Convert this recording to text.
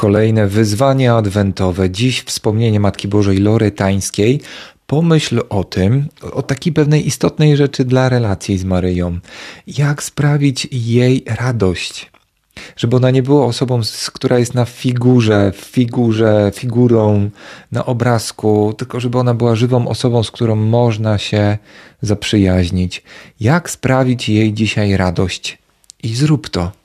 Kolejne wyzwanie adwentowe. Dziś wspomnienie Matki Bożej Lorytańskiej. Pomyśl o tym, o takiej pewnej istotnej rzeczy dla relacji z Maryją. Jak sprawić jej radość? Żeby ona nie była osobą, która jest na figurze, figurze, figurą, na obrazku, tylko żeby ona była żywą osobą, z którą można się zaprzyjaźnić. Jak sprawić jej dzisiaj radość? I zrób to.